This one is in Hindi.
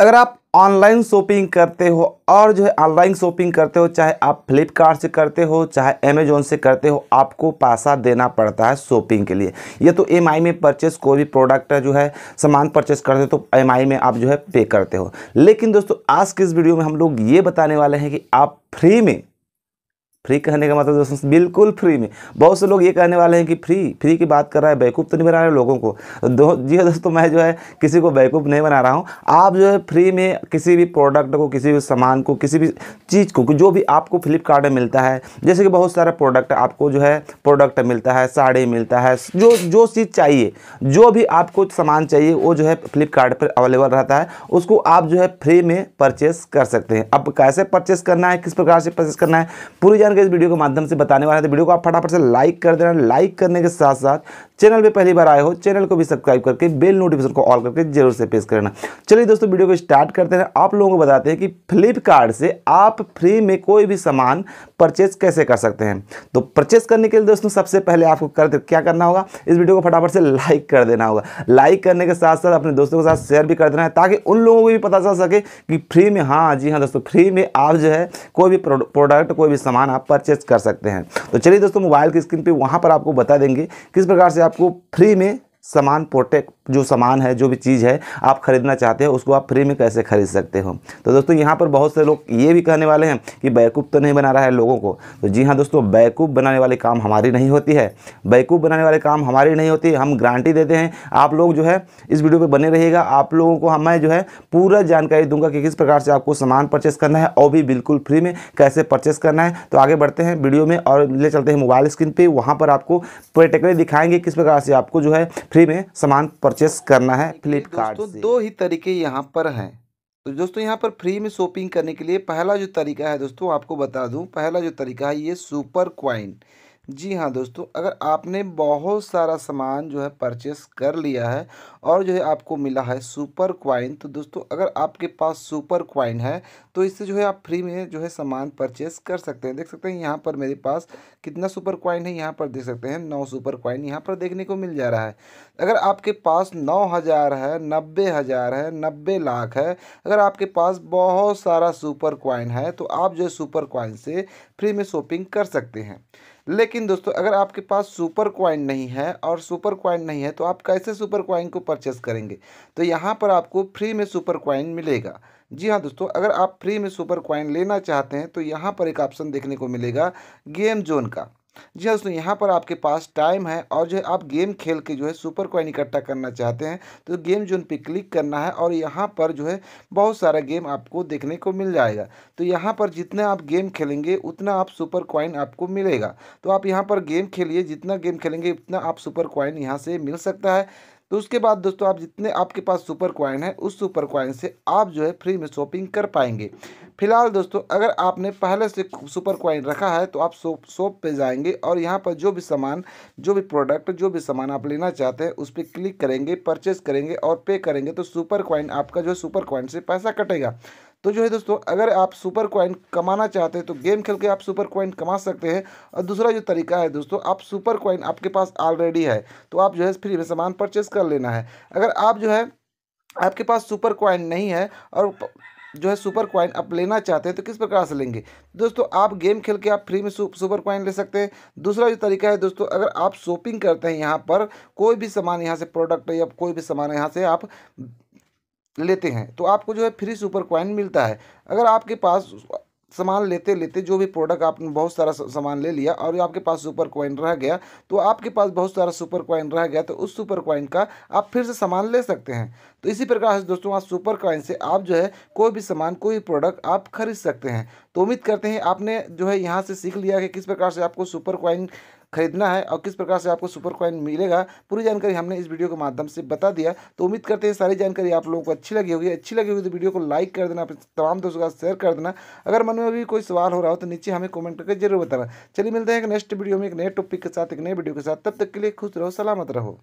अगर आप ऑनलाइन शॉपिंग करते हो और जो है ऑनलाइन शॉपिंग करते हो चाहे आप फ्लिपकार्ट से करते हो चाहे अमेजोन से करते हो आपको पैसा देना पड़ता है शॉपिंग के लिए ये तो एम में परचेस कोई भी प्रोडक्ट जो है सामान परचेस करते हो तो एम में आप जो है पे करते हो लेकिन दोस्तों आज के इस वीडियो में हम लोग ये बताने वाले हैं कि आप फ्री में फ्री कहने का मतलब दोस्तों बिल्कुल फ्री में बहुत से लोग ये कहने वाले हैं कि फ्री फ्री की बात कर रहा है बैकूफ़ तो नहीं बना रहे लोगों को दो जी हाँ दोस्तों मैं जो है किसी को बैकूफ़ नहीं बना रहा हूँ आप जो है फ्री में किसी भी प्रोडक्ट को किसी भी सामान को किसी भी चीज़ को जो भी आपको फ्लिपकार्ट में मिलता है जैसे कि बहुत सारा प्रोडक्ट आपको जो है प्रोडक्ट मिलता है साड़ी मिलता है जो जो चीज़ चाहिए जो भी आपको सामान चाहिए वो जो है फ्लिपकार्ट पर अवेलेबल रहता है उसको आप जो है फ्री में परचेस कर सकते हैं अब कैसे परचेस करना है किस प्रकार से परचेस करना है पूरी जानकारी के इस वीडियो के माध्यम से बताने वाला है तो वीडियो को आप फटाफट से लाइक कर देना लाइक करने के साथ साथ चैनल पे पहली बार आए हो चैनल को भी सब्सक्राइब करके बेल नोटिफिकेशन को ऑल करके जरूर से प्रेस करना चलिए दोस्तों वीडियो को स्टार्ट करते हैं आप लोगों को बताते हैं कि फ्लिपकार्ट से आप फ्री में कोई भी सामान परचेज कैसे कर सकते हैं तो परचेज करने के लिए दोस्तों सबसे पहले आपको कर क्या करना होगा इस वीडियो को फटाफट से लाइक कर देना होगा लाइक करने के साथ साथ अपने दोस्तों के साथ शेयर भी कर देना है ताकि उन लोगों को भी पता चल सके कि फ्री में हाँ जी हाँ दोस्तों फ्री में आप जो है कोई भी प्रोडक्ट कोई भी सामान आप परचेज कर सकते हैं तो चलिए दोस्तों मोबाइल की स्क्रीन पर वहाँ पर आपको बता देंगे किस प्रकार से आपको फ्री में सामान प्रोटेक्ट जो सामान है जो भी चीज़ है आप ख़रीदना चाहते हो उसको आप फ्री में कैसे ख़रीद सकते हो तो दोस्तों यहाँ पर बहुत से लोग ये भी कहने वाले हैं कि बैकूप तो नहीं बना रहा है लोगों को तो जी हाँ दोस्तों बैकूफ़ बनाने वाले काम हमारी नहीं होती है बैकूफ़ बनाने वाले काम हमारी नहीं होती हम गारंटी देते हैं आप लोग जो है इस वीडियो पर बने रहिएगा आप लोगों को हमें जो है पूरा जानकारी दूंगा कि किस प्रकार से आपको सामान परचेस करना है और भी बिल्कुल फ्री में कैसे परचेस करना है तो आगे बढ़ते हैं वीडियो में और ले चलते हैं मोबाइल स्क्रीन पर वहाँ पर आपको प्रैक्टिकली दिखाएंगे किस प्रकार से आपको जो है फ्री में सामान परचेस परचेस करना है फ्लिपकार्ट दोस्तों दो ही तरीके यहाँ पर हैं तो दोस्तों यहाँ पर फ्री में शॉपिंग करने के लिए पहला जो तरीका है दोस्तों आपको बता दूँ पहला जो तरीका है ये सुपर क्वाइन जी हाँ दोस्तों अगर आपने बहुत सारा सामान जो है परचेस कर लिया है और जो है आपको मिला है सुपर क्वाइन तो दोस्तों अगर आपके पास सुपर क्वाइन है तो इससे जो है आप फ्री में जो है सामान परचेस कर सकते हैं देख सकते हैं यहाँ पर मेरे पास कितना सुपर क्वाइन है यहाँ पर देख सकते हैं नौ सुपर क्वाइन यहाँ पर देखने को मिल जा रहा है अगर आपके पास नौ हज़ार है नब्बे हज़ार है नब्बे लाख है अगर आपके पास बहुत सारा सुपर क्वाइन है तो आप जो है सुपर क्वाइन से फ्री में शॉपिंग कर सकते हैं लेकिन दोस्तों अगर आपके पास सुपर क्वाइन नहीं है और सुपर क्वाइन नहीं है तो आप कैसे सुपर क्वाइन को परचेस करेंगे तो यहाँ पर आपको फ्री में सुपर क्वाइन मिलेगा जी हाँ दोस्तों अगर आप फ्री में सुपर क्वाइन लेना चाहते हैं तो यहाँ पर एक ऑप्शन देखने को मिलेगा गेम जोन का जी हाँ दोस्तों यहाँ पर आपके पास टाइम है और जो है आप गेम खेल के जो है सुपर कॉइन इकट्ठा करना चाहते हैं तो गेम जोन पे क्लिक करना है और यहाँ पर जो है बहुत सारा गेम आपको देखने को मिल जाएगा तो यहाँ पर जितना आप गेम खेलेंगे उतना आप सुपर कॉइन आपको मिलेगा तो आप यहाँ पर गेम खेलिए जितना गेम खेलेंगे उतना आप सुपर कॉइन यहाँ से मिल सकता है तो उसके बाद दोस्तों आप जितने आपके पास सुपर क्वाइन है उस सुपर क्वाइन से आप जो है फ्री में शॉपिंग कर पाएंगे फिलहाल दोस्तों अगर आपने पहले से सुपर क्वाइन रखा है तो आप शॉप शॉप पर जाएंगे और यहाँ पर जो भी सामान जो भी प्रोडक्ट जो भी सामान आप लेना चाहते हैं उस पर क्लिक करेंगे परचेस करेंगे और पे करेंगे तो सुपर क्वाइन आपका जो है सुपर क्वाइन से पैसा कटेगा तो जो है दोस्तों अगर आप सुपर क्वाइन कमाना चाहते हैं तो गेम खेल के आप सुपर क्वाइन कमा सकते हैं और दूसरा जो तरीका है दोस्तों आप सुपर क्वाइन आपके पास ऑलरेडी है तो आप जो है फ्री में सामान परचेस कर लेना है अगर आप जो है आपके पास सुपर क्वाइन नहीं है और जो है सुपर क्वाइन आप लेना चाहते हैं तो किस प्रकार से लेंगे दोस्तों आप गेम खेल के आप फ्री में सुपर क्वाइन ले सकते हैं दूसरा जो तरीका है दोस्तों अगर आप शॉपिंग करते हैं यहाँ पर कोई भी सामान यहाँ से प्रोडक्ट या कोई भी सामान यहाँ से आप लेते हैं तो आपको जो है फ्री सुपर क्वाइन मिलता है अगर आपके पास सामान लेते लेते जो भी प्रोडक्ट आपने बहुत सारा सामान ले लिया और आपके पास सुपर क्वाइन रह गया तो आपके पास बहुत सारा सुपर क्वाइन रह गया तो उस सुपर क्वाइन का आप फिर से सामान ले सकते हैं तो इसी प्रकार से दोस्तों आप सुपर क्वाइन से आप जो है कोई भी सामान कोई भी प्रोडक्ट आप खरीद सकते हैं तो उम्मीद करते हैं आपने जो है यहाँ से सीख लिया कि किस प्रकार से आपको सुपर क्वाइन खरीदना है और किस प्रकार से आपको सुपर कॉइन मिलेगा पूरी जानकारी हमने इस वीडियो के माध्यम से बता दिया तो उम्मीद करते हैं सारी जानकारी आप लोगों को अच्छी लगी होगी अच्छी लगी होगी तो वीडियो को लाइक कर देना तमाम दोस्तों का शेयर कर देना अगर मन में भी कोई सवाल हो रहा हो तो नीचे हमें कॉमेंट करके जरूर बताना चलिए मिलते हैं नेक्स्ट वीडियो में एक नए टॉपिक के साथ एक नए वीडियो के साथ तब तक के लिए खुश रहो सलामत रहो